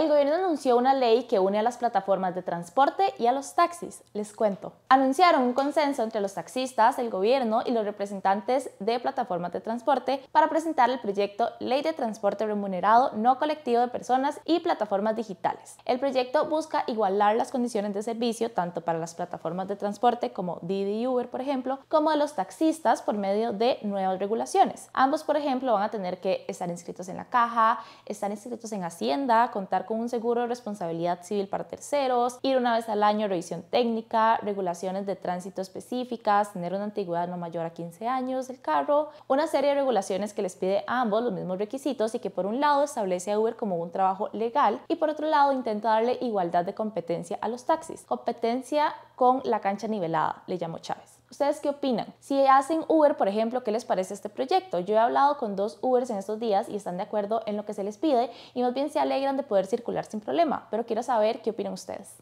El gobierno anunció una ley que une a las plataformas de transporte y a los taxis. Les cuento. Anunciaron un consenso entre los taxistas, el gobierno y los representantes de plataformas de transporte para presentar el proyecto Ley de Transporte Remunerado No Colectivo de Personas y Plataformas Digitales. El proyecto busca igualar las condiciones de servicio tanto para las plataformas de transporte como Didi y Uber, por ejemplo, como de los taxistas por medio de nuevas regulaciones. Ambos, por ejemplo, van a tener que estar inscritos en la caja, estar inscritos en Hacienda, contar con con un seguro de responsabilidad civil para terceros, ir una vez al año revisión técnica, regulaciones de tránsito específicas, tener una antigüedad no mayor a 15 años del carro, una serie de regulaciones que les pide a ambos los mismos requisitos y que por un lado establece a Uber como un trabajo legal y por otro lado intenta darle igualdad de competencia a los taxis, competencia con la cancha nivelada, le llamó Chávez. ¿Ustedes qué opinan? Si hacen Uber, por ejemplo, ¿qué les parece este proyecto? Yo he hablado con dos Ubers en estos días y están de acuerdo en lo que se les pide y más bien se alegran de poder circular sin problema, pero quiero saber qué opinan ustedes.